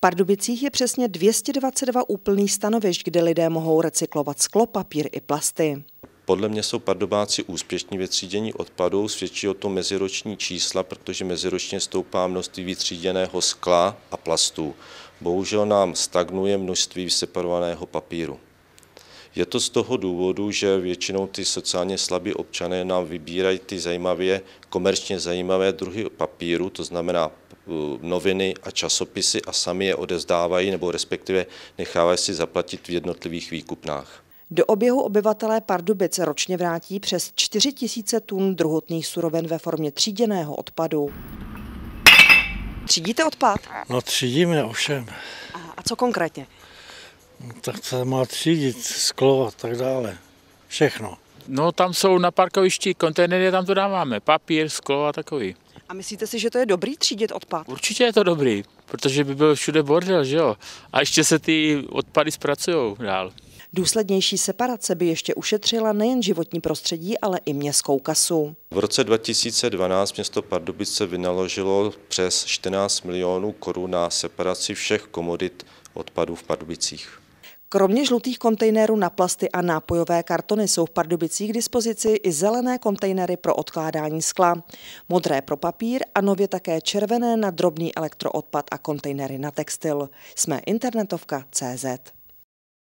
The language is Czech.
Pardubicích je přesně 222 úplných stanovišť, kde lidé mohou recyklovat sklo, papír i plasty. Podle mě jsou pardubáci úspěšní ve třídění odpadů, svědčí o tom meziroční čísla, protože meziročně stoupá množství vytříděného skla a plastů. Bohužel nám stagnuje množství separovaného papíru. Je to z toho důvodu, že většinou ty sociálně slabí občané nám vybírají ty zajímavě, komerčně zajímavé druhy papíru, to znamená Eh, noviny a časopisy a sami je odezdávají nebo respektive nechávají si zaplatit v jednotlivých výkupnách. Do oběhu obyvatelé Pardubic ročně vrátí přes 4 000 tun druhotných surovin ve formě tříděného odpadu. Třídíte odpad? No třídíme, ovšem. A, a co konkrétně? No, tak se má třídit, sklo a tak dále. Všechno. No tam jsou na parkovišti kontejnery, tam to dáváme. Papír, sklo a takový. A myslíte si, že to je dobrý třídit odpad? Určitě je to dobrý, protože by byl všude bordel, že jo? A ještě se ty odpady zpracují dál. Důslednější separace by ještě ušetřila nejen životní prostředí, ale i městskou kasu. V roce 2012 město Pardubice vynaložilo přes 14 milionů korun na separaci všech komodit odpadů v Pardubicích. Kromě žlutých kontejnerů na plasty a nápojové kartony jsou v Pardubicích k dispozici i zelené kontejnery pro odkládání skla, modré pro papír a nově také červené na drobný elektroodpad a kontejnery na textil. Jsme internetovka.cz.